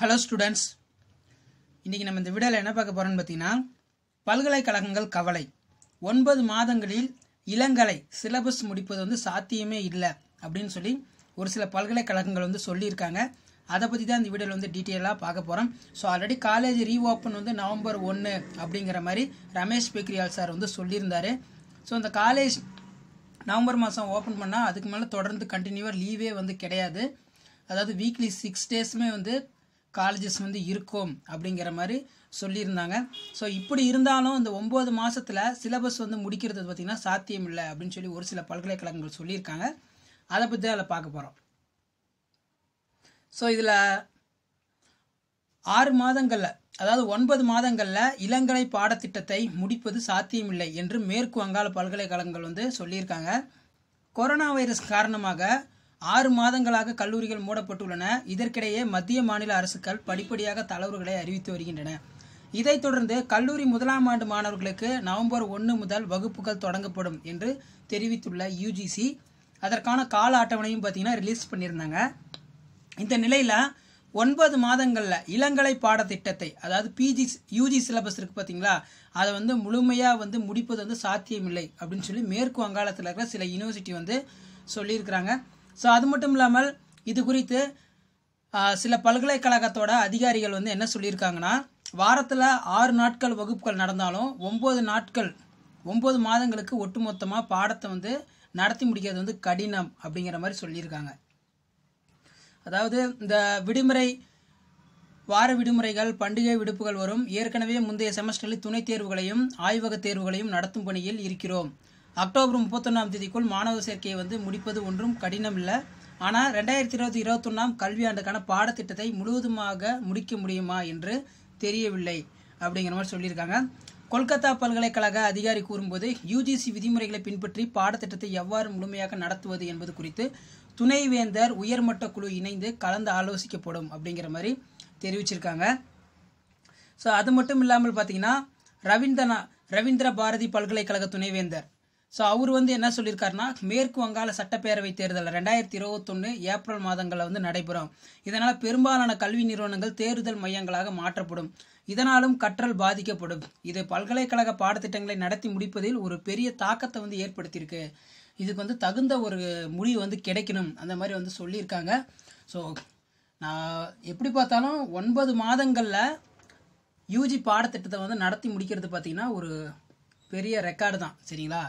hello students இன்றைக்கி நம்ம இந்த விடலை என்ன பார்க்க போகிறோன்னு பார்த்தீங்கன்னா பல்கலைக்கழகங்கள் கவலை ஒன்பது மாதங்களில் இளங்கலை சிலபஸ் முடிப்பது வந்து சாத்தியமே இல்லை அப்படின்னு சொல்லி ஒரு சில பல்கலைக்கழகங்கள் வந்து சொல்லியிருக்காங்க அதை பற்றி தான் இந்த வீடியோவில் வந்து டீட்டெயிலாக பார்க்க போகிறோம் so already college reopen வந்து நவம்பர் ஒன்று அப்படிங்கிற மாதிரி ரமேஷ் பெக்ரியால் சார் வந்து சொல்லியிருந்தார் ஸோ அந்த காலேஜ் நவம்பர் மாதம் ஓப்பன் பண்ணால் அதுக்கு மேலே தொடர்ந்து கண்டினியூவாக லீவே வந்து கிடையாது அதாவது வீக்லி சிக்ஸ் டேஸுமே வந்து காலேஜஸ் வந்து இருக்கும் அப்படிங்கிற மாதிரி சொல்லியிருந்தாங்க ஸோ இப்படி இருந்தாலும் இந்த ஒம்பது மாதத்தில் சிலபஸ் வந்து முடிக்கிறது பார்த்திங்கன்னா சாத்தியம் இல்லை அப்படின்னு சொல்லி ஒரு சில பல்கலைக்கழகங்கள் சொல்லியிருக்காங்க அதை பற்றி தான் அதில் பார்க்க போகிறோம் ஸோ இதில் ஆறு மாதங்களில் அதாவது ஒன்பது மாதங்களில் இளங்கலை பாடத்திட்டத்தை முடிப்பது சாத்தியமில்லை என்று மேற்கு வங்காள பல்கலைக்கழகங்கள் வந்து சொல்லியிருக்காங்க கொரோனா வைரஸ் காரணமாக ஆறு மாதங்களாக கல்லூரிகள் மூடப்பட்டுள்ளன இதற்கிடையே மத்திய மாநில அரசுகள் படிப்படியாக தளர்வுகளை அறிவித்து வருகின்றன இதைத் தொடர்ந்து கல்லூரி முதலாம் ஆண்டு மாணவர்களுக்கு நவம்பர் ஒன்று முதல் வகுப்புகள் தொடங்கப்படும் என்று தெரிவித்துள்ள யூஜிசி அதற்கான கால அட்டவணையும் பார்த்தீங்கன்னா ரிலீஸ் பண்ணியிருந்தாங்க இந்த நிலையில் ஒன்பது மாதங்களில் இளங்கலை பாடத்திட்டத்தை அதாவது பிஜி யூஜி சிலபஸ் இருக்குது பார்த்தீங்களா அதை வந்து முழுமையாக வந்து முடிப்பது வந்து சாத்தியமில்லை அப்படின்னு சொல்லி மேற்கு வங்காளத்தில் இருக்கிற சில யூனிவர்சிட்டி வந்து சொல்லியிருக்கிறாங்க ஸோ அது மட்டும் இல்லாமல் இது குறித்து சில பல்கலைக்கழகத்தோட அதிகாரிகள் வந்து என்ன சொல்லியிருக்காங்கன்னா வாரத்தில் ஆறு நாட்கள் வகுப்புகள் நடந்தாலும் ஒம்பது நாட்கள் ஒம்பது மாதங்களுக்கு ஒட்டுமொத்தமாக பாடத்தை வந்து நடத்தி முடிக்கிறது வந்து கடினம் அப்படிங்கிற மாதிரி சொல்லியிருக்காங்க அதாவது இந்த விடுமுறை வார விடுமுறைகள் பண்டிகை விடுப்புகள் வரும் ஏற்கனவே முந்தைய செமஸ்டரில் துணைத் தேர்வுகளையும் ஆய்வக தேர்வுகளையும் நடத்தும் பணியில் இருக்கிறோம் அக்டோபர் முப்பத்தொன்னாம் தேதிக்குள் மாணவர் சேர்க்கையை வந்து முடிப்பது ஒன்றும் கடினம் இல்லை ஆனால் ரெண்டாயிரத்தி இருபத்தி இருபத்தொன்னாம் கல்வியாண்டுக்கான பாடத்திட்டத்தை முழுவதுமாக முடிக்க முடியுமா என்று தெரியவில்லை அப்படிங்கிற மாதிரி சொல்லியிருக்காங்க கொல்கத்தா பல்கலைக்கழக அதிகாரி கூறும்போது யூஜிசி விதிமுறைகளை பின்பற்றி பாடத்திட்டத்தை எவ்வாறு முழுமையாக நடத்துவது என்பது குறித்து துணைவேந்தர் உயர்மட்ட குழு இணைந்து கலந்து ஆலோசிக்கப்படும் அப்படிங்கிற மாதிரி தெரிவிச்சிருக்காங்க ஸோ அது மட்டும் இல்லாமல் பார்த்தீங்கன்னா ரவீந்திரனா ரவீந்திர பாரதி பல்கலைக்கழக துணைவேந்தர் ஸோ அவர் வந்து என்ன சொல்லியிருக்காருன்னா மேற்கு வங்காள சட்டப்பேரவை தேர்தல் ரெண்டாயிரத்தி இருபத்தொன்று ஏப்ரல் மாதங்களில் வந்து நடைபெறும் இதனால் பெரும்பாலான கல்வி நிறுவனங்கள் தேர்தல் மையங்களாக மாற்றப்படும் இதனாலும் கற்றல் பாதிக்கப்படும் இது பல்கலைக்கழக பாடத்திட்டங்களை நடத்தி முடிப்பதில் ஒரு பெரிய தாக்கத்தை வந்து ஏற்படுத்தியிருக்கு இதுக்கு வந்து தகுந்த ஒரு முடிவு வந்து கிடைக்கணும் அந்த மாதிரி வந்து சொல்லியிருக்காங்க ஸோ நான் எப்படி பார்த்தாலும் ஒன்பது மாதங்களில் யூஜி பாடத்திட்டத்தை வந்து நடத்தி முடிக்கிறது பார்த்திங்கன்னா ஒரு பெரிய ரெக்கார்டு தான் சரிங்களா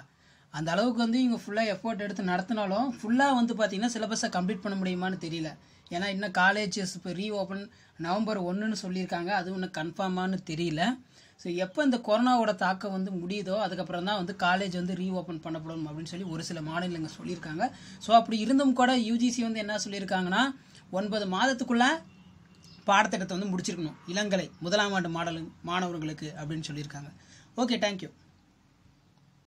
அந்த அளவுக்கு வந்து இவங்க ஃபுல்லாக எஃபோர்ட் எடுத்து நடத்தினாலும் ஃபுல்லாக வந்து பார்த்தீங்கன்னா சிலபஸை கம்ப்ளீட் பண்ண முடியுமான்னு தெரியல ஏன்னா இன்னும் காலேஜஸ் இப்போ ரீ ஓப்பன் நவம்பர் ஒன்றுன்னு சொல்லியிருக்காங்க அது இன்னும் கன்ஃபார்மானு தெரியல ஸோ எப்போ இந்த கொரோனாவோட தாக்கம் வந்து முடியுதோ அதுக்கப்புறம் தான் வந்து காலேஜ் வந்து ரீ ஓப்பன் பண்ணப்படும் அப்படின்னு சொல்லி ஒரு சில மாநிலங்கள் சொல்லியிருக்காங்க ஸோ அப்படி இருந்தும் கூட யூஜிசி வந்து என்ன சொல்லியிருக்காங்கன்னா ஒன்பது மாதத்துக்குள்ளே பாடத்திட்டத்தை வந்து முடிச்சிருக்கணும் இளங்கலை முதலாம் ஆண்டு மாடல் மாணவர்களுக்கு அப்படின்னு சொல்லியிருக்காங்க ஓகே தேங்க்யூ